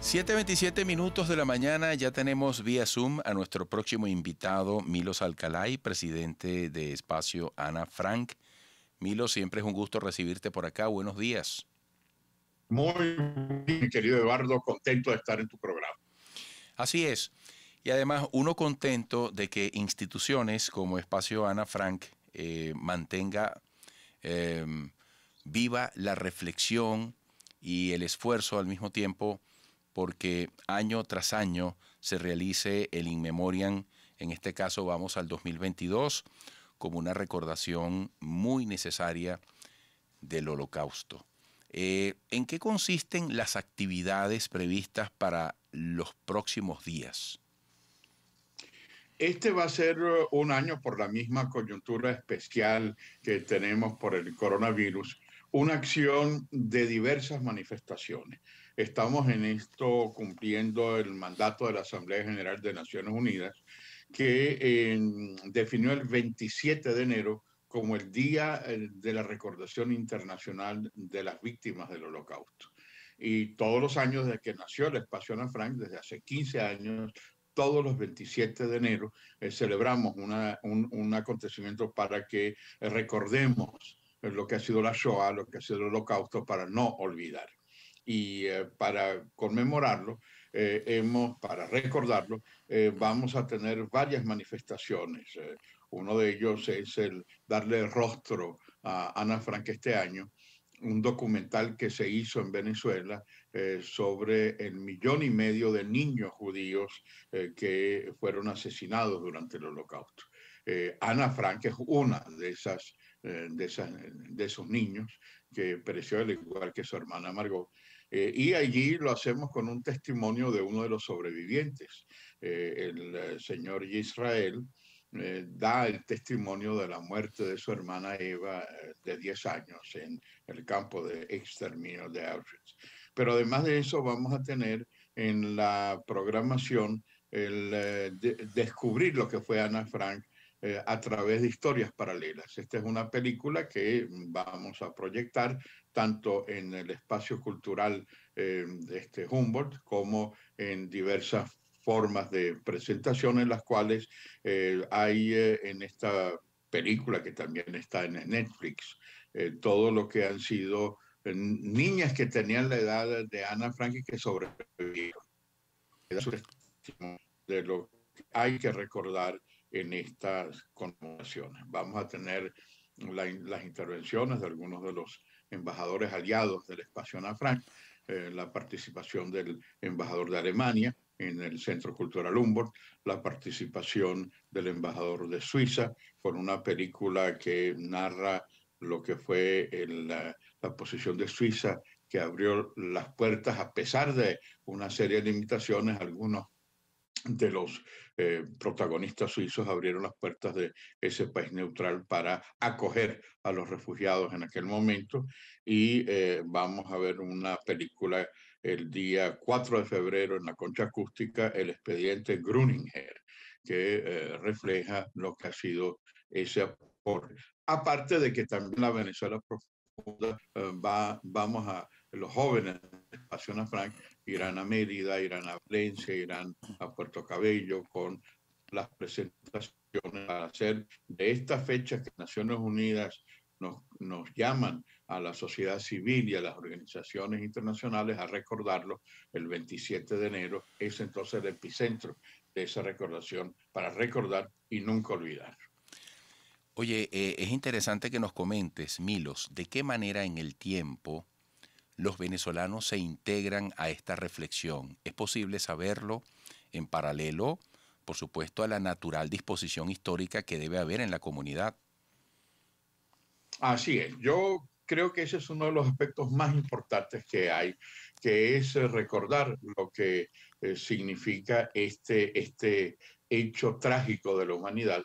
7.27 minutos de la mañana, ya tenemos vía Zoom a nuestro próximo invitado, Milos Alcalay, presidente de Espacio Ana Frank. Milos, siempre es un gusto recibirte por acá, buenos días. Muy querido Eduardo, contento de estar en tu programa. Así es, y además uno contento de que instituciones como Espacio Ana Frank eh, mantenga eh, viva la reflexión y el esfuerzo al mismo tiempo porque año tras año se realice el Inmemorian. En este caso vamos al 2022 como una recordación muy necesaria del holocausto. Eh, ¿En qué consisten las actividades previstas para los próximos días? Este va a ser uh, un año por la misma coyuntura especial que tenemos por el coronavirus, una acción de diversas manifestaciones estamos en esto cumpliendo el mandato de la Asamblea General de Naciones Unidas, que definió el 27 de enero como el Día eh, de la Recordación Internacional de las Víctimas del Holocausto. Y todos los años desde que nació el espacio Ana Frank, desde hace 15 años, todos los 27 de enero eh, celebramos un, un acontecimiento para que eh, recordemos lo que ha sido la Shoah, lo que ha sido el Holocausto, para no olvidar y eh, para conmemorarlo, eh, hemos, para recordarlo, eh, vamos a tener varias manifestaciones. uno de ellos es el darle rostro a Ana Frank este año, un documental que se hizo en Venezuela sobre el millón y medio de niños judíos que fueron asesinados durante el holocausto. Ana Frank es una de esas eh, de, esos niños que pereció al igual que su hermana Margot. Eh, y allí lo hacemos con un testimonio de uno de los sobrevivientes, eh, el señor Israel, da el testimonio de la muerte de su hermana Eva de 10 años en el campo de exterminio de Auschwitz. Pero además de eso vamos a tener en la programación el descubrir lo que fue Ana Frank eh, a través de historias paralelas. Esta es una película que vamos a proyectar tanto en el espacio cultural eh, de este Humboldt como en diversas formas de presentación en las cuales eh, hay en esta película que también está en Netflix todo lo que han sido niñas que tenían la edad de Ana Frank y que sobrevivieron. De lo que hay que recordar en estas conmemoraciones. Vamos a tener las intervenciones de algunos de los embajadores aliados del espacio Nafran, eh, la participación del embajador de Alemania en el Centro Cultural Humboldt, la participación del embajador de Suiza con una película que narra lo que fue la, la posición de Suiza que abrió las puertas a pesar de una serie de limitaciones, algunos de los eh, protagonistas suizos abrieron las puertas de ese país neutral para acoger a los refugiados en aquel momento y eh, vamos a ver una película el día 4 de febrero en la concha acústica, el expediente Gruninger, que eh, refleja lo que ha sido ese aporte. Aparte de que también la Venezuela profunda va, vamos a los jóvenes de Frank irán a Mérida, irán a Valencia, irán a Puerto Cabello con las presentaciones a hacer de esta fecha que Naciones Unidas nos, nos, llaman a la sociedad civil y a las organizaciones internacionales a recordarlo el 27 de enero, es entonces el epicentro de esa recordación para recordar y nunca olvidar. Oye, eh, es interesante que nos comentes, Milos, de qué manera en el tiempo los venezolanos se integran a esta reflexión. Es posible saberlo en paralelo, por supuesto, a la natural disposición histórica que debe haber en la comunidad. Así es. Yo creo que ese es uno de los aspectos más importantes que hay, que es eh, recordar lo que eh, significa este, este hecho trágico de la humanidad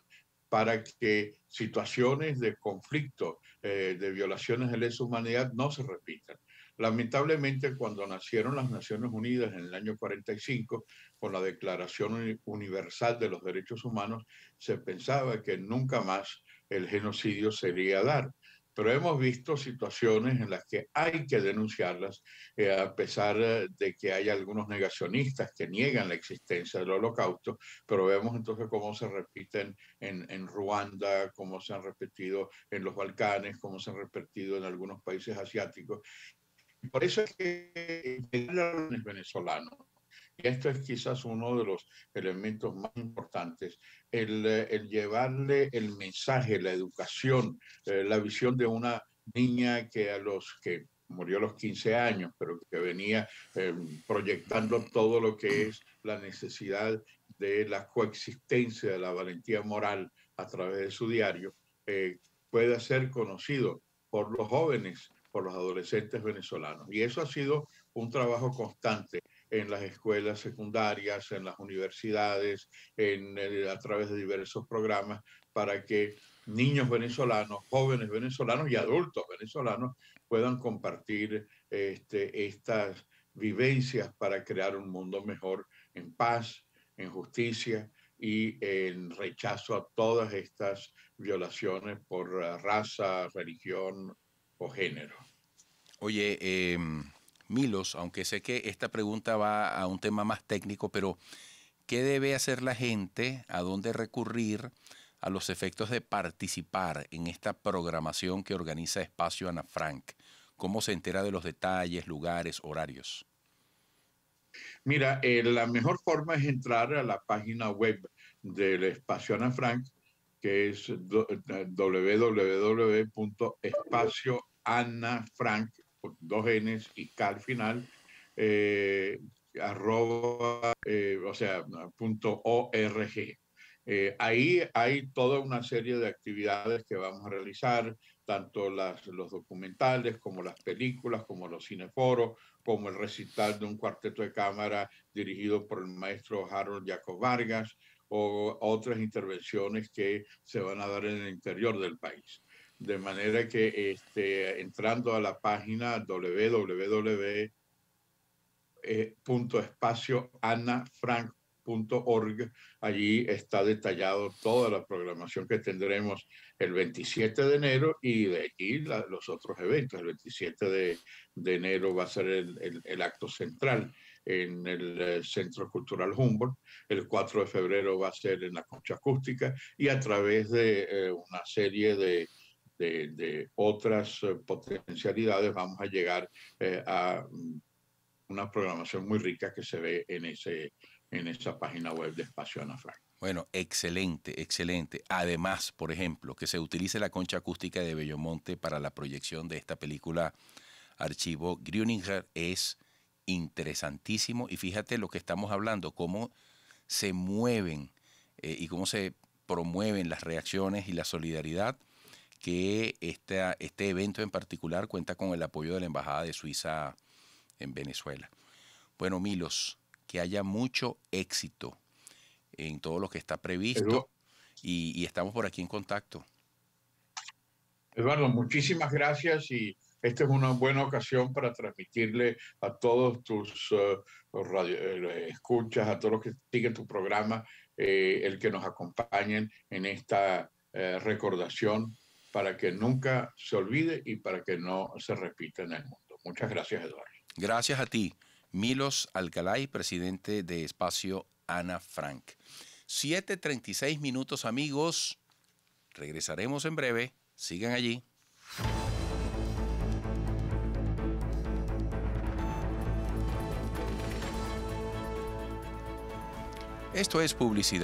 para que situaciones de conflicto, eh, de violaciones de la humanidad no se repitan. Lamentablemente, cuando nacieron las Naciones Unidas en el año 45, con la Declaración Universal de los Derechos Humanos, se pensaba que nunca más el genocidio sería dar. Pero hemos visto situaciones en las que hay que denunciarlas, eh, a pesar eh, de que hay algunos negacionistas que niegan la existencia del holocausto, pero vemos entonces cómo se repiten en Ruanda, cómo se han repetido en los Balcanes, cómo se han repetido en algunos países asiáticos, por eso es que el venezolano, y esto es quizás uno de los elementos más importantes, el, eh, llevarle el mensaje, la educación, eh, la visión de una niña que a los que murió a los 15 años, pero que venía em, proyectando todo lo que es la necesidad de la coexistencia de la valentía moral a través de su diario, eh, puede ser conocido por los jóvenes por los adolescentes venezolanos. Y eso ha sido un trabajo constante en las escuelas secundarias, en las universidades, eh, a través de diversos programas para que niños venezolanos, jóvenes venezolanos y adultos venezolanos puedan compartir este, estas vivencias para crear un mundo mejor en paz, en justicia y en rechazo a todas estas violaciones por raza, religión o género. Oye, eh, Milos, aunque sé que esta pregunta va a un tema más técnico, pero ¿qué debe hacer la gente? ¿A dónde recurrir? a los efectos de participar en esta programación que organiza Espacio Ana Frank. ¿Cómo se entera de los detalles, lugares, horarios? Mira, eh, la mejor forma es entrar a la página web del Espacio Ana Frank, que es eh, www.espacioanafrank, dos Ns y K al final, eh, arroba, eh, o sea, punto org. Eh, ahí hay toda una serie de actividades que vamos a realizar, tanto las, los documentales como las películas, como los cineforos, como el recital de un cuarteto de cámara dirigido por el maestro Harold Jacob Vargas o otras intervenciones que se van a dar en el interior del país. De manera que este, entrando a la página www.espacioanafranc.org. Eh, allí está detallado toda la programación que tendremos el 27 de enero y de allí los otros eventos. El 27 de, enero va a ser el, acto central en el eh, Centro Cultural Humboldt. El 4 de febrero va a ser en la Concha Acústica y a través de eh, una serie de de, otras eh, potencialidades, vamos a llegar eh, a una programación muy rica que se ve en, ese, en esa página web de Espacio Ana Bueno, excelente, excelente. Además, por ejemplo, que se utilice la concha acústica de Bellomonte para la proyección de esta película Archivo Gruninger es interesantísimo y fíjate lo que estamos hablando, cómo se mueven eh, y cómo se promueven las reacciones y la solidaridad que este evento en particular cuenta con el apoyo de la Embajada de Suiza en Venezuela. Bueno, Milos, que haya mucho éxito en todo lo que está previsto y, estamos por aquí en contacto. Eduardo, muchísimas gracias y esta es una buena ocasión para transmitirle a todos tus eh, eh, escuchas, a todos los que siguen tu programa, eh, el que nos acompañen en esta eh, recordación para que nunca se olvide y para que no se repita en el mundo. Muchas gracias, Eduardo. Gracias a ti, Milos y presidente de Espacio Ana Frank. 7.36 minutos, amigos. Regresaremos en breve. Sigan allí. Esto es publicidad.